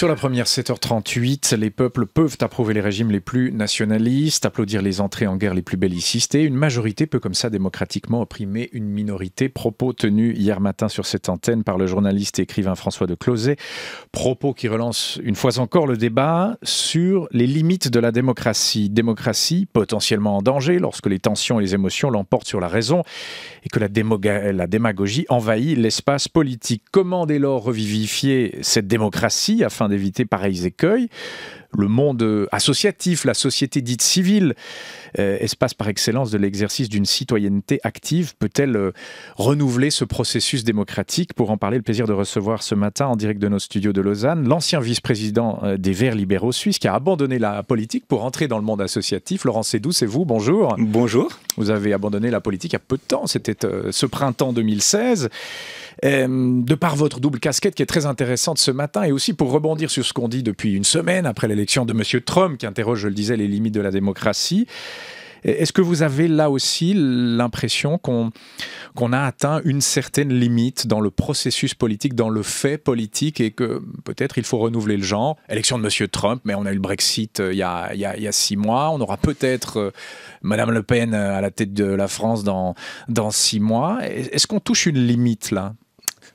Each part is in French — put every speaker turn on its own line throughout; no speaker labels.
Sur la première, 7h38, les peuples peuvent approuver les régimes les plus nationalistes, applaudir les entrées en guerre les plus bellicistes, et une majorité peut comme ça démocratiquement opprimer une minorité. Propos tenus hier matin sur cette antenne par le journaliste et écrivain François de Closet, propos qui relance une fois encore le débat sur les limites de la démocratie. Démocratie potentiellement en danger lorsque les tensions et les émotions l'emportent sur la raison et que la, la démagogie envahit l'espace politique. Comment dès lors revivifier cette démocratie afin d'éviter pareils écueils le monde euh, associatif, la société dite civile, euh, espace par excellence de l'exercice d'une citoyenneté active, peut-elle euh, renouveler ce processus démocratique Pour en parler, le plaisir de recevoir ce matin en direct de nos studios de Lausanne l'ancien vice-président des Verts libéraux suisses qui a abandonné la politique pour entrer dans le monde associatif. Laurent Sédou, c'est vous, bonjour. Bonjour. Vous avez abandonné la politique il y a peu de temps, c'était ce printemps 2016. de par votre double casquette qui est très intéressante ce matin et aussi pour rebondir sur ce qu'on dit depuis une semaine après l'élection l'élection de M. Trump, qui interroge, je le disais, les limites de la démocratie. Est-ce que vous avez là aussi l'impression qu'on a atteint une certaine limite dans le processus politique, dans le fait politique, et que peut-être il faut renouveler le genre Élection de M. Trump, mais on a eu le Brexit euh, il y a, il six mois, on aura peut-être euh, Mme Le Pen euh, à la tête de la France dans, dans six mois. Est-ce qu'on touche une limite là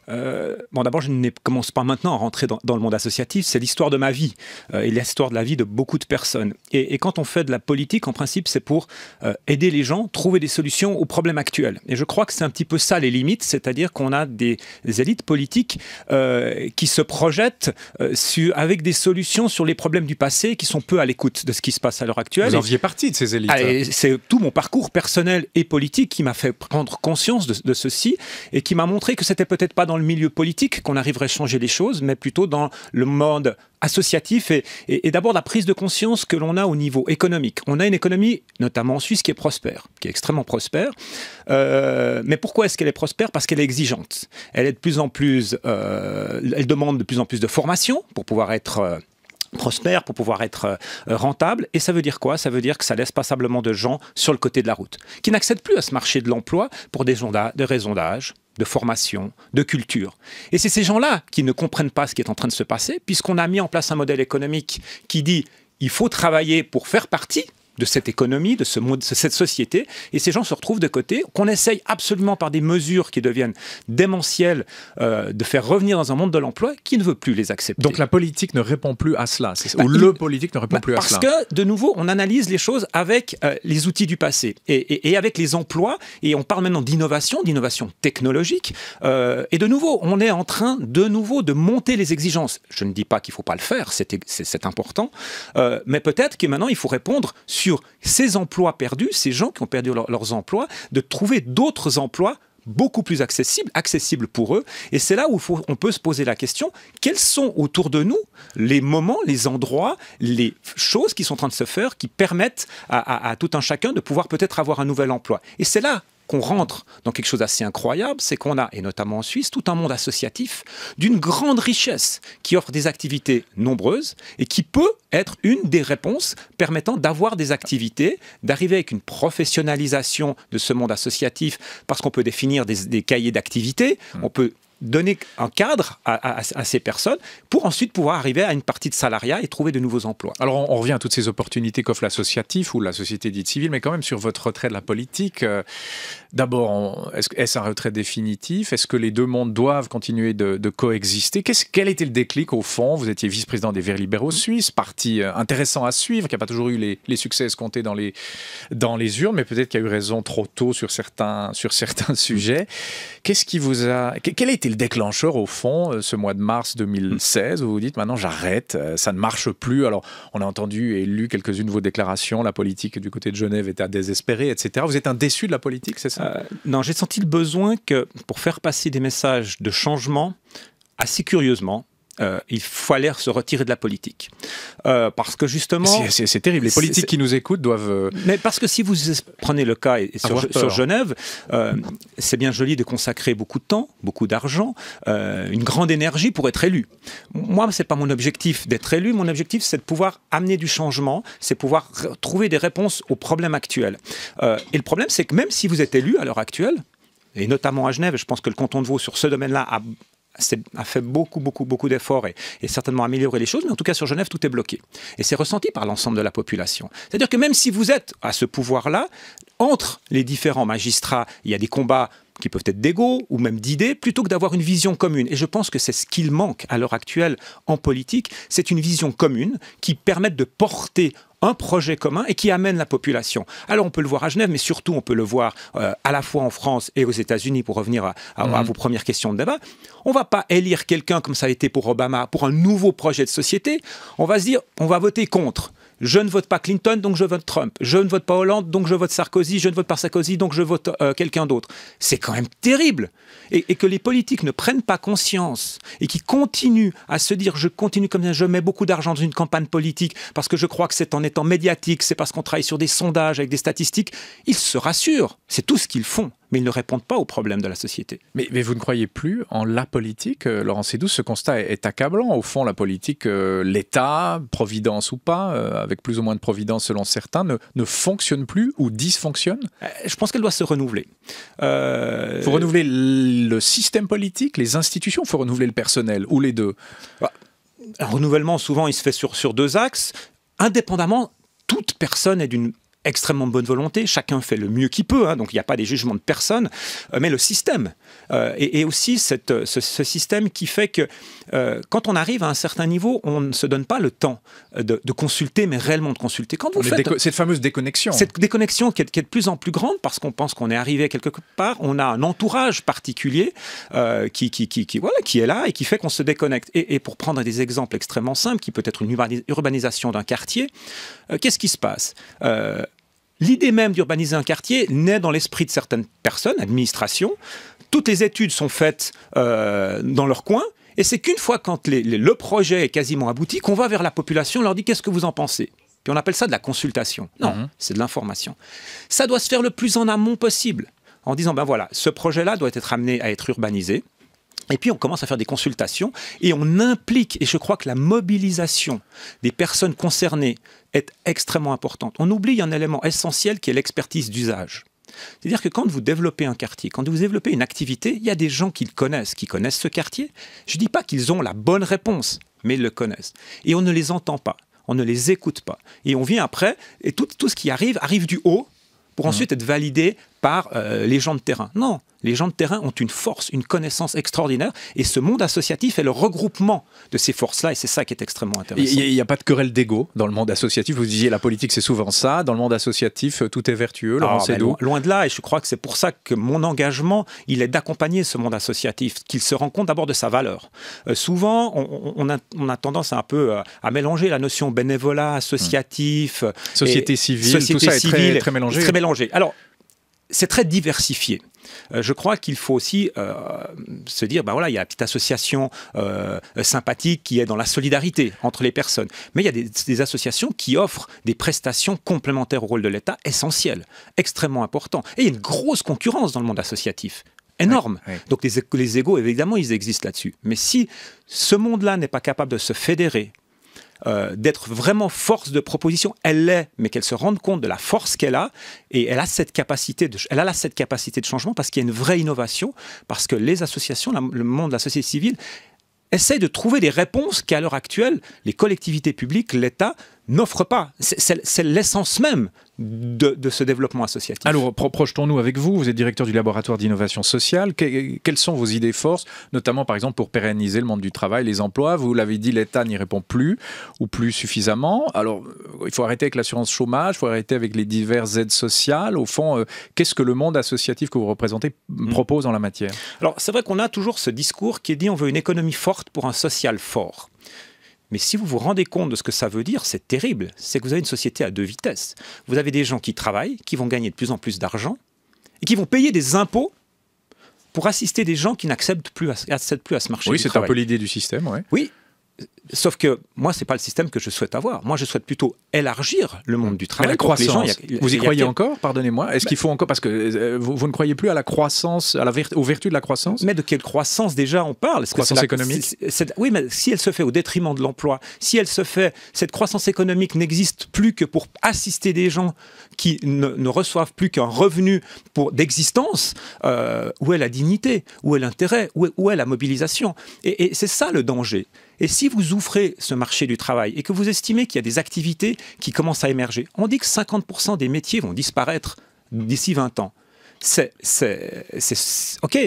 euh, bon, d'abord, je ne commence pas maintenant à rentrer
dans, le monde associatif. C'est l'histoire de ma vie euh, et l'histoire de la vie de beaucoup de personnes. Et, quand on fait de la politique, en principe, c'est pour euh, aider les gens, trouver des solutions aux problèmes actuels. Et je crois que c'est un petit peu ça les limites, c'est-à-dire qu'on a des, élites politiques qui se projettent avec des solutions sur les problèmes du passé, qui sont peu à l'écoute de ce qui se passe à l'heure actuelle. Vous en faisiez
partie de ces élites. Ah, hein.
C'est tout mon parcours personnel et politique qui m'a fait prendre conscience de, de ceci et qui m'a montré que c'était peut-être pas dans dans le milieu politique qu'on arriverait à changer les choses, mais plutôt dans le monde associatif et, d'abord la prise de conscience que l'on a au niveau économique. On a une économie, notamment en Suisse, qui est prospère, qui est extrêmement prospère. Euh, mais pourquoi est-ce qu'elle est prospère Parce qu'elle est exigeante. Elle est de plus en plus, euh, elle demande de plus en plus de formation pour pouvoir être euh, prospère, pour pouvoir être rentable. Et ça veut dire quoi Ça veut dire que ça laisse passablement de gens sur le côté de la route, qui n'accèdent plus à ce marché de l'emploi pour des, des raisons d'âge, de formation, de culture. Et c'est ces gens-là qui ne comprennent pas ce qui est en train de se passer, puisqu'on a mis en place un modèle économique qui dit il faut travailler pour faire partie de cette économie, de, ce, de cette société, et ces gens se retrouvent de côté, qu'on essaye absolument par des mesures qui deviennent démentielles euh, de faire revenir dans un monde de l'emploi qui ne veut plus les
accepter. Donc la politique ne répond plus à cela, bah, ou le politique ne répond bah, plus à cela. Parce
que, de nouveau, on analyse les choses avec euh, les outils du passé et, avec les emplois, et on parle maintenant d'innovation, d'innovation technologique, euh, et de nouveau, on est en train de nouveau de monter les exigences. Je ne dis pas qu'il ne faut pas le faire, c'est important, mais peut-être que maintenant il faut répondre ces emplois perdus, ces gens qui ont perdu leurs emplois, de trouver d'autres emplois beaucoup plus accessibles, accessibles pour eux. Et c'est là où on peut se poser la question, quels sont autour de nous les moments, les endroits, les choses qui sont en train de se faire, qui permettent à tout un chacun de pouvoir peut-être avoir un nouvel emploi. Et c'est là qu'on rentre dans quelque chose d'assez incroyable, c'est qu'on a, et notamment en Suisse, tout un monde associatif d'une grande richesse qui offre des activités nombreuses et qui peut être une des réponses permettant d'avoir des activités, d'arriver avec une professionnalisation de ce monde associatif, parce qu'on peut définir des, cahiers d'activités, mmh. on peut donner un cadre à, ces personnes pour
ensuite pouvoir arriver à une partie de salariat et trouver de nouveaux emplois. Alors on, revient à toutes ces opportunités qu'offre l'associatif ou la société dite civile, mais quand même sur votre retrait de la politique, euh, d'abord, est-ce un retrait définitif Est-ce que les deux mondes doivent continuer de, coexister Quel était le déclic au fond Vous étiez vice-président des Verts libéraux suisses, parti euh, intéressant à suivre, qui n'a pas toujours eu les, succès escomptés dans les, dans les urnes, mais peut-être qu'il a eu raison trop tôt sur certains, sur certains sujets. Qu'est-ce qui vous a... Quel était le déclencheur, au fond, euh, ce mois de mars 2016, où vous dites maintenant j'arrête, euh, ça ne marche plus. Alors, on a entendu et lu quelques-unes de vos déclarations, la politique du côté de Genève était à désespérer, etc. Vous êtes un déçu de la politique, c'est ça euh, Non, j'ai senti le besoin
que, pour faire passer des messages de changement, assez curieusement, euh, il il fallait se retirer de la politique. Euh, parce que justement... C'est terrible, les politiques qui nous écoutent doivent... Euh, Mais parce que si vous prenez le cas sur, Genève, c'est bien joli de consacrer beaucoup de temps, beaucoup d'argent, une grande énergie pour être élu. Moi, ce n'est pas mon objectif d'être élu, mon objectif c'est de pouvoir amener du changement, c'est pouvoir trouver des réponses aux problèmes actuels. et le problème c'est que même si vous êtes élu à l'heure actuelle, et notamment à Genève, je pense que le canton de Vaud sur ce domaine-là a a fait beaucoup, beaucoup, beaucoup d'efforts et, et, certainement amélioré les choses, mais en tout cas sur Genève, tout est bloqué. Et c'est ressenti par l'ensemble de la population. C'est-à-dire que même si vous êtes à ce pouvoir-là, entre les différents magistrats, il y a des combats qui peuvent être d'ego ou même d'idées, plutôt que d'avoir une vision commune. Et je pense que c'est ce qu'il manque à l'heure actuelle en politique, c'est une vision commune qui permette de porter un projet commun et qui amène la population. Alors on peut le voir à Genève, mais surtout on peut le voir euh, à la fois en France et aux États-Unis, pour revenir à, mhm. vos premières questions de débat. On va pas élire quelqu'un comme ça a été pour Obama, pour un nouveau projet de société. On va se dire, on va voter contre je ne vote pas Clinton, donc je vote Trump. Je ne vote pas Hollande, donc je vote Sarkozy. Je ne vote pas Sarkozy, donc je vote euh, quelqu'un d'autre. C'est quand même terrible. Et, et, que les politiques ne prennent pas conscience et qui continuent à se dire je continue comme ça, je mets beaucoup d'argent dans une campagne politique parce que je crois que c'est en étant médiatique, c'est parce qu'on travaille
sur des sondages avec des statistiques. Ils se rassurent. C'est tout ce qu'ils font mais ils ne répondent pas aux problèmes de la société. Mais, mais vous ne croyez plus en la politique, euh, Laurent Sédou Ce constat est, accablant. Au fond, la politique, euh, l'État, providence ou pas, euh, avec plus ou moins de providence selon certains, ne, ne fonctionne plus ou dysfonctionne Je pense qu'elle doit se renouveler. Il faut renouveler le système politique, les institutions, il faut renouveler le personnel, ou les deux bah,
Un renouvellement, souvent, il se fait sur, sur deux axes. Indépendamment, toute personne est d'une extrêmement bonne volonté, chacun fait le mieux qu'il peut, hein, donc il n'y a pas des jugements de personne, euh, mais le système. Euh, et, aussi cette, euh, ce, système qui fait que quand on arrive à un certain niveau, on ne se donne pas le temps de, consulter, mais réellement de consulter. Quand vous faites, cette fameuse déconnexion. Cette déconnexion qui est, de plus en plus grande parce qu'on pense qu'on est arrivé quelque part, on a un entourage particulier qui, qui, qui, voilà, qui est là et qui fait qu'on se déconnecte. Et, et, pour prendre des exemples extrêmement simples, qui peut être une urbanisation d'un quartier, qu'est-ce qui se passe L'idée même d'urbaniser un quartier naît dans l'esprit de certaines personnes, administrations. Toutes les études sont faites euh, dans leur coin. Et c'est qu'une fois quand le projet est quasiment abouti qu'on va vers la population, on leur dit qu'est-ce que vous en pensez Puis on appelle ça de la consultation. Non, mhm. c'est de l'information. Ça doit se faire le plus en amont possible, en disant ben voilà, ce projet-là doit être amené à être urbanisé. Et puis on commence à faire des consultations et on implique, et je crois que la mobilisation des personnes concernées, est extrêmement importante. On oublie un élément essentiel qui est l'expertise d'usage. C'est-à-dire que quand vous développez un quartier, quand vous développez une activité, il y a des gens qui le connaissent, qui connaissent ce quartier. Je ne dis pas qu'ils ont la bonne réponse, mais ils le connaissent. Et on ne les entend pas, on ne les écoute pas. Et on vient après, et tout, ce qui arrive arrive du haut pour mmh. ensuite être validé par euh, les gens de terrain. Non, les gens de terrain ont une force, une connaissance extraordinaire, et ce monde associatif est le regroupement de ces forces-là, et c'est ça qui est extrêmement intéressant.
Il n'y a, pas de querelle d'ego dans le monde associatif. Vous disiez la politique, c'est souvent ça. Dans le monde associatif, euh, tout est vertueux. Ah, ben, loin, de là, et je crois que c'est pour ça que mon engagement,
il est d'accompagner ce monde associatif, qu'il se rend compte d'abord de sa valeur. Euh, souvent, on, a, tendance un peu à mélanger la notion bénévolat, associatif, société civile, société tout ça est très mélangé. Très mélangé. Alors c'est très diversifié. Euh, je crois qu'il faut aussi euh, se dire, ben voilà, il y a la petite association euh, sympathique qui est dans la solidarité entre les personnes. Mais il y a des, associations qui offrent des prestations complémentaires au rôle de l'État, essentielles, extrêmement important. Et il y a une grosse concurrence dans le monde associatif énorme. Donc les, les égaux, évidemment, ils existent là-dessus. Mais si ce monde-là n'est pas capable de se fédérer, euh, d'être vraiment force de proposition. Elle l'est, mais qu'elle se rende compte de la force qu'elle a et elle a cette capacité de, a cette capacité de changement parce qu'il y a une vraie innovation, parce que les associations, le monde de la société civile essayent de trouver des réponses qu'à l'heure actuelle, les collectivités publiques, l'État n'offrent pas. C'est l'essence même de, ce développement associatif.
Alors, projetons-nous avec vous. Vous êtes directeur du laboratoire d'innovation sociale. quelles sont vos idées forces, notamment par exemple pour pérenniser le monde du travail, les emplois Vous l'avez dit, l'État n'y répond plus ou plus suffisamment. Alors, euh, il faut arrêter avec l'assurance chômage, il faut arrêter avec les diverses aides sociales. Au fond, euh, qu'est-ce que le monde associatif que vous représentez mm. propose en la matière Alors, c'est vrai qu'on a toujours ce discours qui est dit on veut une économie forte pour un social fort.
Mais si vous vous rendez compte de ce que ça veut dire, c'est terrible. C'est que vous avez une société à deux vitesses. Vous avez des gens qui travaillent, qui vont gagner de plus en plus d'argent, et qui vont payer des impôts pour assister des gens qui n'acceptent plus, à, plus à ce marché. Oui, c'est un peu l'idée du système. Oui, Sauf que moi, c'est pas le système que je souhaite avoir. Moi, je souhaite plutôt
élargir le monde du travail. la croissance. vous y, croyez encore Pardonnez-moi. Est-ce bah qu'il faut encore parce que euh, vous, ne croyez plus à la croissance, à la aux vertus de la croissance Mais de quelle croissance déjà on parle Croissance économique. Oui, mais si elle se fait au
détriment de l'emploi, si elle se fait, cette croissance économique n'existe plus que pour assister des gens qui ne, reçoivent plus qu'un revenu pour d'existence. Euh, où est la dignité Où est l'intérêt où, est, la mobilisation Et, et c'est ça le danger. Et si vous ouvrez ce marché du travail et que vous estimez qu'il y a des activités qui commencent à émerger, on dit que 50% des métiers vont disparaître d'ici 20 ans. C'est OK,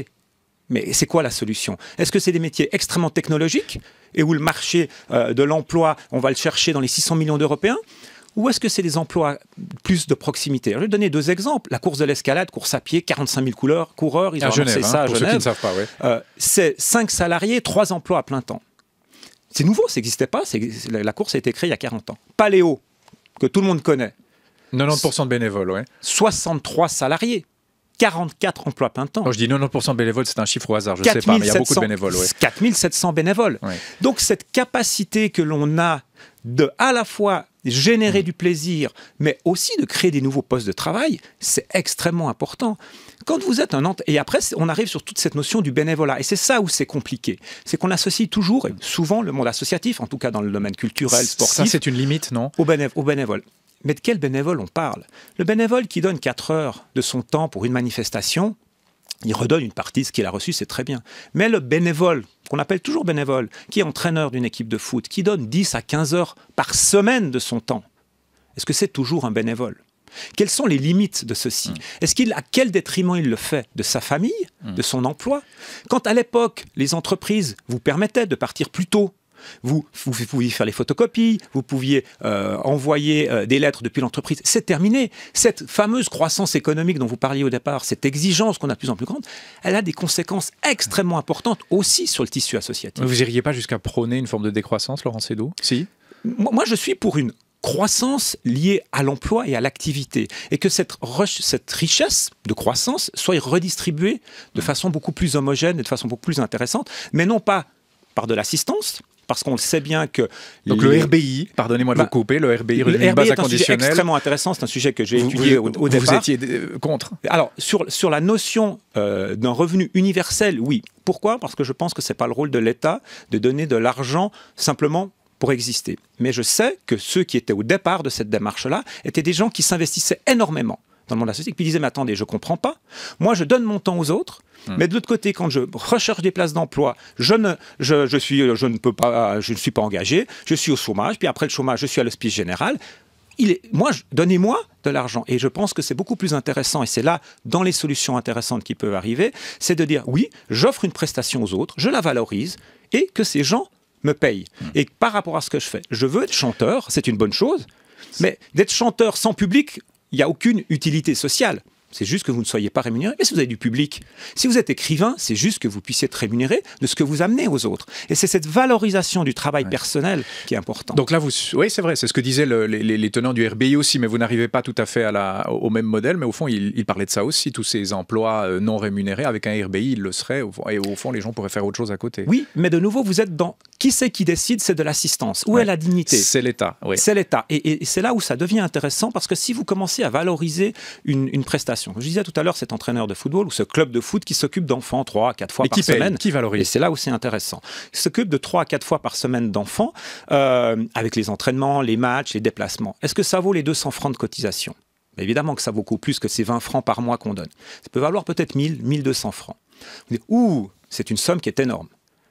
mais c'est quoi la solution Est-ce que c'est des métiers extrêmement technologiques et où le marché euh, de l'emploi, on va le chercher dans les 600 millions d'Européens ou est-ce que c'est des emplois plus de proximité Je vais donner deux exemples. La course de l'escalade, course à pied, 45 000 couleurs, coureurs, ils à ont Genève, annoncé hein, ça à Genève. Euh, c'est 5 salariés, 3 emplois à plein temps. C'est nouveau, ça n'existait pas. La course a été créée il y a 40 ans. Paléo, que tout le monde connaît. 90% de bénévoles, oui. 63 salariés. 44 emplois plein temps. Quand je dis 90% de bénévoles, c'est un chiffre au hasard, je ne sais pas, mais il y a beaucoup de bénévoles. Ouais. 4700 bénévoles. Donc cette capacité que l'on a de à la fois générer mmh. du plaisir, mais aussi de créer des nouveaux postes de travail, c'est extrêmement important quand vous êtes un et après on arrive sur toute cette notion du bénévolat et c'est ça où c'est compliqué, c'est qu'on associe toujours et souvent le monde associatif, en tout cas dans le domaine culturel, sportif. Ça c'est une limite, non Au, au bénévole. Mais de quel bénévole on parle Le bénévole qui donne 4 heures de son temps pour une manifestation, il redonne une partie de ce qu'il a reçu, c'est très bien. Mais le bénévole, qu'on appelle toujours bénévole, qui est entraîneur d'une équipe de foot, qui donne 10 à 15 heures par semaine de son temps, est-ce que c'est toujours un bénévole quelles sont les limites de ceci hmm. Est-ce qu'il à quel détriment il le fait de sa famille, hmm. de son emploi Quand à l'époque les entreprises vous permettaient de partir plus tôt vous, pouviez faire les photocopies, vous pouviez euh, envoyer euh, des lettres depuis l'entreprise. C'est terminé. Cette fameuse croissance économique dont vous parliez au départ, cette exigence qu'on a de plus en plus grande, elle a des conséquences extrêmement importantes aussi sur le tissu associatif. Vous n'iriez
pas jusqu'à prôner une forme de décroissance,
Laurent Sédou Si. moi, je suis pour une croissance liée à l'emploi et à l'activité, et que cette, cette, richesse de croissance soit redistribuée de mmh. façon beaucoup plus homogène et de façon beaucoup plus intéressante, mais non pas par de l'assistance, parce qu'on le sait bien que... Donc le RBI, pardonnez-moi de bah, vous couper, le RBI, le RBI base est extrêmement intéressant, c'est un sujet que j'ai étudié au, départ. Vous étiez euh, contre Alors, sur, sur la notion euh, d'un revenu universel, oui. Pourquoi Parce que je pense que ce n'est pas le rôle de l'État de donner de l'argent simplement pour exister. Mais je sais que ceux qui étaient au départ de cette démarche-là étaient des gens qui s'investissaient énormément dans le monde associatif, puis disaient, mais attendez, je ne comprends pas. Moi, je donne mon temps aux autres, hmm. mais de l'autre côté, quand je recherche des places d'emploi, je ne, je, suis, je ne peux pas, je ne suis pas engagé, je suis au chômage, puis après le chômage, je suis à l'hospice général. Il est, moi, donnez-moi de l'argent. Et je pense que c'est beaucoup plus intéressant, et c'est là, dans les solutions intéressantes qui peuvent arriver, c'est de dire, oui, j'offre une prestation aux autres, je la valorise, et que ces gens me paye. Et par rapport à ce que je fais, je veux être chanteur, c'est une bonne chose, mais d'être chanteur sans public, il n'y a aucune utilité sociale c'est juste que vous ne soyez pas rémunéré. Mais si vous avez du public, si vous êtes écrivain, c'est juste que vous puissiez être rémunéré de ce que vous amenez aux autres. Et c'est cette valorisation du travail personnel qui est importante.
Donc là, vous, oui, c'est vrai, c'est ce que disaient les, tenants du RBI aussi, mais vous n'arrivez pas tout à fait à la, au même modèle. Mais au fond, ils il parlaient de ça aussi, tous ces emplois euh, non rémunérés. Avec un RBI, ils le seraient. Et au fond, les gens pourraient faire autre chose à côté. Oui, mais de nouveau, vous êtes dans qui c'est qui décide, c'est de
l'assistance. Où est la dignité C'est l'État. C'est l'État. Et, c'est là où ça devient intéressant parce que si vous commencez à valoriser une prestation, je disais tout à l'heure, cet entraîneur de football ou ce club de foot qui s'occupe d'enfants 3 à 4 fois par semaine. qui valorise. Et c'est là où c'est intéressant. Il s'occupe de 3 à 4 fois par semaine d'enfants, euh, avec les entraînements, les matchs, les déplacements. Est-ce que ça vaut les 200 francs de cotisation bah, Évidemment que ça vaut beaucoup plus que ces 20 francs par mois qu'on donne. Ça peut valoir peut-être 1000, 1200 francs. ouh, c'est une somme qui est énorme.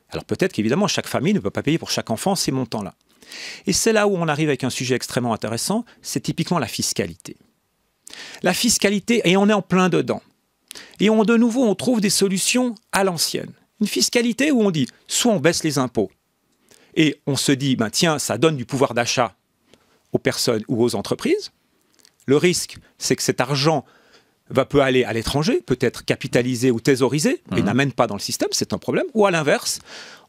Alors peut-être qu'évidemment, chaque famille ne peut pas payer pour chaque enfant ces montants-là. Et c'est là où on arrive avec un sujet extrêmement intéressant, c'est typiquement la fiscalité. La fiscalité, et on est en plein dedans. Et on, de nouveau, on trouve des solutions à l'ancienne. Une fiscalité où on dit soit on baisse les impôts et on se dit ben tiens, ça donne du pouvoir d'achat aux personnes ou aux entreprises. Le risque, c'est que cet argent va peut aller à l'étranger, peut être capitalisé ou thésaurisé, mais mhm. n'amène pas dans le système, c'est un problème. Ou à l'inverse,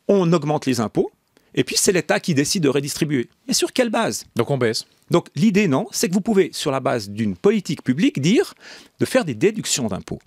on augmente les impôts et puis, c'est l'État qui décide de redistribuer. Mais sur quelle base Donc, on baisse. Donc, l'idée, non, c'est que vous pouvez, sur la base d'une politique publique, dire de faire des déductions d'impôts.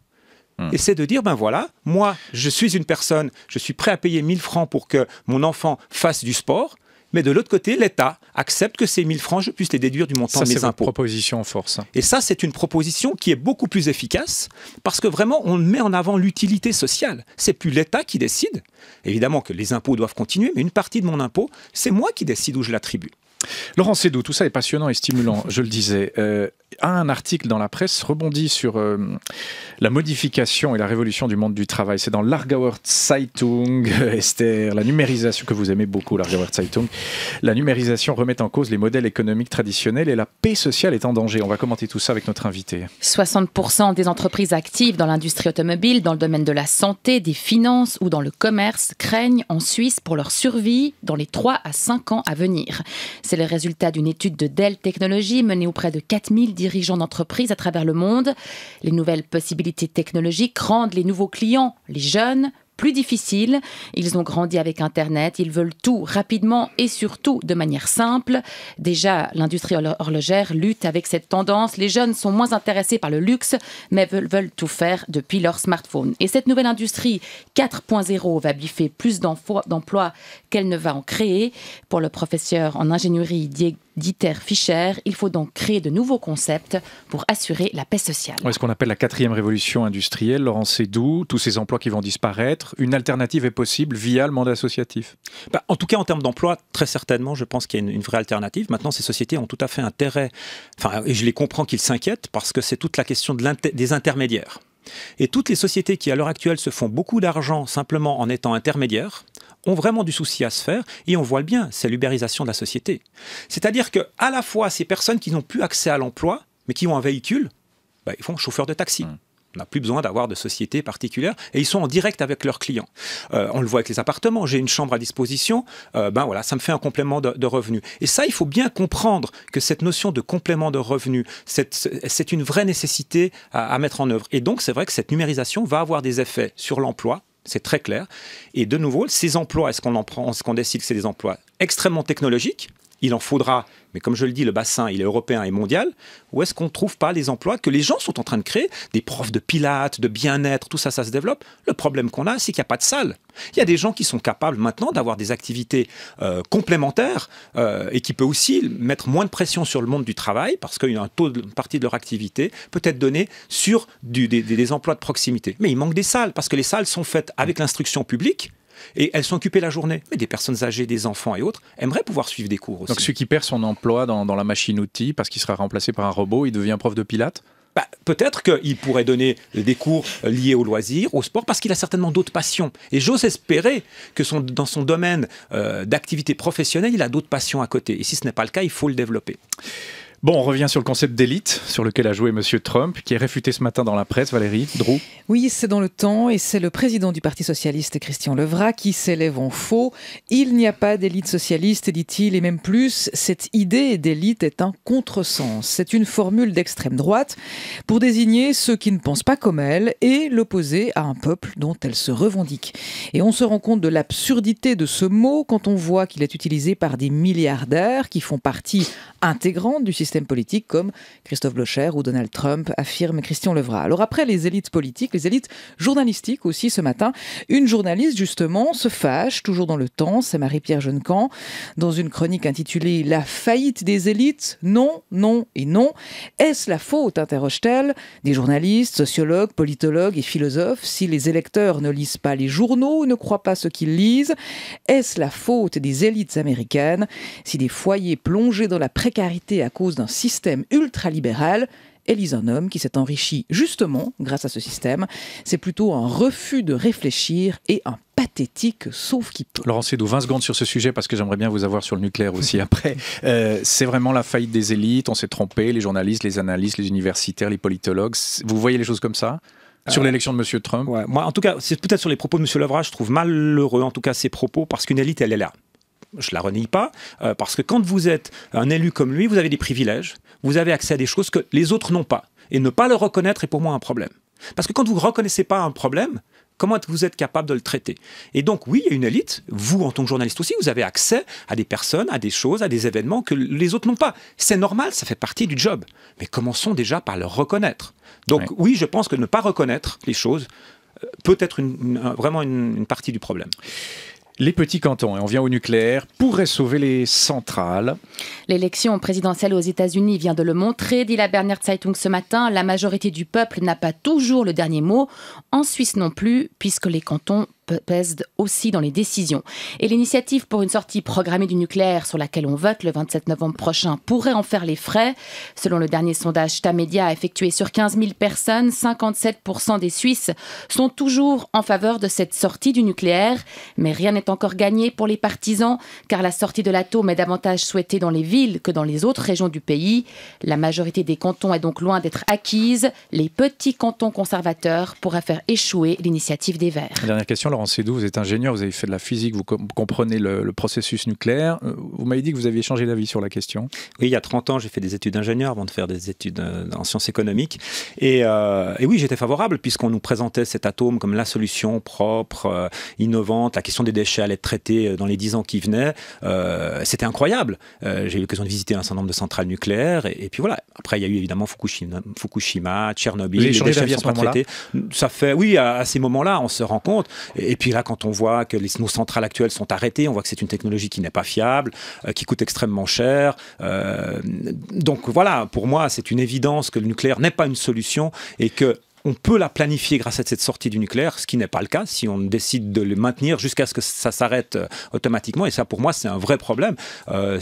Hmm. Et c'est de dire, ben voilà, moi, je suis une personne, je suis prêt à payer 1000 francs pour que mon enfant fasse du sport mais de l'autre côté, l'État accepte que ces 1000 francs, je puisse les déduire du montant de mes impôts. C'est une
proposition en force. Et
ça, c'est une proposition qui est beaucoup plus efficace parce que vraiment, on met en avant l'utilité sociale. C'est plus l'État qui décide. Évidemment que les impôts doivent continuer, mais une partie de mon impôt, c'est moi
qui décide où je l'attribue. Laurent Sédou, tout ça est passionnant et stimulant, je le disais. Euh, un article dans la presse rebondit sur euh, la modification et la révolution du monde du travail. C'est dans l'Argauer Zeitung, euh, Esther, la numérisation que vous aimez beaucoup, l'Argauer Zeitung. La numérisation remet en cause les modèles économiques traditionnels et la paix sociale est en danger. On va commenter tout ça avec notre invité.
60% des entreprises actives dans l'industrie automobile, dans le domaine de la santé, des finances ou dans le commerce craignent en Suisse pour leur survie dans les 3 à 5 ans à venir. C'est le résultat d'une étude de Dell Technologies menée auprès de 4000 dirigeants d'entreprises à travers le monde. Les nouvelles possibilités technologiques rendent les nouveaux clients, les jeunes, plus difficiles. Ils ont grandi avec Internet, ils veulent tout rapidement et surtout de manière simple. Déjà, l'industrie horlogère lutte avec cette tendance. Les jeunes sont moins intéressés par le luxe, mais veulent, tout faire depuis leur smartphone. Et cette nouvelle industrie 4.0 va biffer plus d'emplois qu'elle ne va en créer. Pour le professeur en ingénierie Diego Diter Fischer, il faut donc créer de nouveaux concepts pour assurer la paix sociale.
ce qu'on appelle la quatrième révolution industrielle, Laurent Sédou, tous ces emplois qui vont disparaître, une alternative est possible via le mandat associatif bah, En tout cas, en termes d'emploi, très
certainement, je pense qu'il y a une, vraie alternative. Maintenant, ces sociétés ont tout à fait intérêt, enfin, et je les comprends qu'ils s'inquiètent, parce que c'est toute la question des intermédiaires. Et toutes les sociétés qui, à l'heure actuelle, se font beaucoup d'argent simplement en étant intermédiaires, ont vraiment du souci à se faire et on voit le bien, c'est l'ubérisation de la société. C'est-à-dire que à la fois ces personnes qui n'ont plus accès à l'emploi, mais qui ont un véhicule, bah, ils font chauffeur de taxi. Mmh. On n'a plus besoin d'avoir de société particulière et ils sont en direct avec leurs clients. Euh, on le voit avec les appartements. J'ai une chambre à disposition, euh, ben voilà, ça me fait un complément de, de revenu. Et ça, il faut bien comprendre que cette notion de complément de revenu, c'est une vraie nécessité à mettre en œuvre. Et donc, c'est vrai que cette numérisation va avoir des effets sur l'emploi, c'est très clair. Et de nouveau, ces emplois, est-ce qu'on en prend, ce qu'on décide que c'est des emplois extrêmement technologiques il en faudra, mais comme je le dis, le bassin, il est européen et mondial, où est-ce qu'on ne trouve pas les emplois que les gens sont en train de créer Des profs de pilates, de bien-être, tout ça, ça se développe. Le problème qu'on a, c'est qu'il n'y a pas de salles. Il y a des gens qui sont capables maintenant d'avoir des activités euh, complémentaires euh, et qui peuvent aussi mettre moins de pression sur le monde du travail parce qu'il taux de partie de leur activité peut être donnée sur des emplois de proximité. Mais il manque des salles parce que les salles sont faites avec l'instruction publique et elles sont occupées la journée. Mais des personnes âgées, des enfants et autres aimeraient
pouvoir suivre des cours aussi. Donc celui qui perd son emploi dans, la machine-outil parce qu'il sera remplacé par un robot, il devient prof de pilates bah, peut-être qu'il pourrait donner des cours liés au loisir, au sport, parce qu'il a certainement
d'autres passions. Et j'ose espérer que dans son domaine euh, d'activité professionnelle, il
a d'autres passions à côté. Et si ce n'est pas le cas, il faut le développer. Bon, on revient sur le concept d'élite sur lequel a joué M. Trump, qui est réfuté ce matin dans la presse, Valérie Drou.
Oui, c'est dans le temps et c'est le président du Parti socialiste, Christian Levra, qui s'élève en faux. Il n'y a pas d'élite socialiste, dit-il, et même plus, cette idée d'élite est un contresens. C'est une formule d'extrême droite pour désigner ceux qui ne pensent pas comme elle et l'opposer à un peuple dont elle se revendique. Et on se rend compte de l'absurdité de ce mot quand on voit qu'il est utilisé par des milliardaires qui font partie intégrante du système politique, comme Christophe Blocher ou Donald Trump, affirme Christian levra Alors après les élites politiques, les élites journalistiques aussi ce matin, une journaliste justement se fâche, toujours dans le temps, c'est Marie-Pierre Jeunecamp, dans une chronique intitulée La faillite des élites, non, non et non. Est-ce la faute, interroge-t-elle, des journalistes, sociologues, politologues et philosophes, si les électeurs ne lisent pas les journaux, ne croient pas ce qu'ils lisent Est-ce la faute des élites américaines si des foyers plongés dans la précarité à cause d'un un système ultralibéral élise un homme qui s'est enrichi justement grâce à ce système. C'est plutôt un refus de réfléchir et un pathétique, sauf qui peut.
Laurent Sedou, 20 secondes sur ce sujet, parce que j'aimerais bien vous avoir sur le nucléaire aussi après. Euh, c'est vraiment la faillite des élites, on s'est trompé, les journalistes, les analystes, les universitaires, les politologues. Vous voyez les choses comme ça euh, sur l'élection de M. Trump Moi, en tout cas, c'est peut-être
sur les propos de M. Lavra, je trouve malheureux, en tout cas, ses propos, parce qu'une élite, elle est là je la renie pas, euh, parce que quand vous êtes un élu comme lui, vous avez des privilèges, vous avez accès à des choses que les autres n'ont pas. Et ne pas le reconnaître est pour moi un problème. Parce que quand vous ne reconnaissez pas un problème, comment êtes vous êtes capable de le traiter Et donc, oui, il y a une élite, vous en tant que journaliste aussi, vous avez accès à des personnes, à des choses, à des événements que les autres n'ont pas. C'est normal, ça fait partie du job. Mais commençons déjà par le reconnaître. Donc, oui, je pense que ne pas reconnaître les choses euh, peut être vraiment
une partie du problème les petits cantons. Et on vient au nucléaire. pourraient sauver les centrales
L'élection présidentielle aux États-Unis vient de le montrer, dit la Bernard Zeitung ce matin. La majorité du peuple n'a pas toujours le dernier mot. En Suisse non plus, puisque les cantons pèse aussi dans les décisions. Et l'initiative pour une sortie programmée du nucléaire sur laquelle on vote le 27 novembre prochain pourrait en faire les frais. Selon le dernier sondage Tamedia effectué sur 15 000 personnes, 57% des Suisses sont toujours en faveur de cette sortie du nucléaire. Mais rien n'est encore gagné pour les partisans, car la sortie de l'atome est davantage souhaitée dans les villes que dans les autres régions du pays. La majorité des cantons est donc loin d'être acquise. Les petits cantons conservateurs pourraient faire échouer l'initiative des Verts.
Dernière question, Laurent vous êtes ingénieur, vous avez fait de la physique, vous comprenez le, processus nucléaire. Euh, vous m'avez dit que vous aviez changé d'avis sur la question.
Oui, il y a 30 ans, j'ai fait des études d'ingénieur avant de faire des études euh, en sciences économiques. Euh, et, oui, j'étais favorable puisqu'on nous présentait cet atome comme la solution propre, innovante. La question des déchets allait être traitée dans les 10 ans qui venaient. C'était incroyable. j'ai eu l'occasion de visiter un certain nombre de centrales nucléaires. Et, puis voilà. Après, il y a eu évidemment Fukushima, Fukushima Tchernobyl. les déchets ne sont pas traités. Ça fait, oui, à, à ces moments-là, on se rend compte et puis là, quand on voit que les, nos centrales actuelles sont arrêtées, on voit que c'est une technologie qui n'est pas fiable, euh, qui coûte extrêmement cher. Euh, donc voilà, pour moi, c'est une évidence que le nucléaire n'est pas une solution et que on peut la planifier grâce à cette sortie du nucléaire, ce qui n'est pas le cas si on décide de le maintenir jusqu'à ce que ça s'arrête euh, automatiquement. Et ça, pour moi, c'est un vrai problème euh,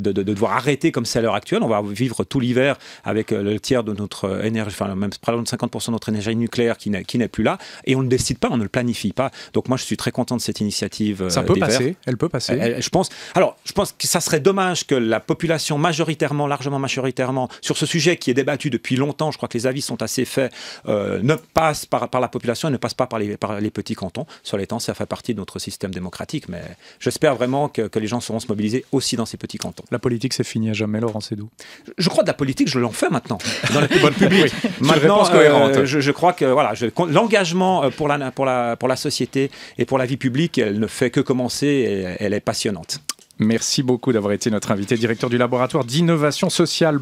de, devoir arrêter comme c'est à l'heure actuelle. On va vivre tout l'hiver avec euh, le tiers de notre énergie, enfin même de 50% de notre énergie nucléaire qui n'est plus là. Et on ne décide pas, on ne le planifie pas. Donc moi, je suis très content de cette initiative. ça peut passer, elle peut passer. je pense. Alors, je pense que ça serait dommage que la population majoritairement, largement majoritairement, sur ce sujet qui est débattu depuis longtemps, je crois que les avis sont assez faits. Euh, ne passe par, par, la population et ne passe pas par les, petits cantons. Sur les temps, ça fait partie de notre système démocratique, mais j'espère vraiment que, les gens sauront se mobiliser aussi dans ces petits cantons. La politique, c'est fini à jamais, Laurent Sédou je, je crois que de la politique, je l'en fais maintenant, dans la bonne publique. maintenant, euh, je, je, crois que voilà, l'engagement euh, pour la, pour, la, pour la
société et pour la vie publique, elle ne fait que commencer et elle est passionnante. Merci beaucoup d'avoir été notre invité, directeur du laboratoire d'innovation sociale.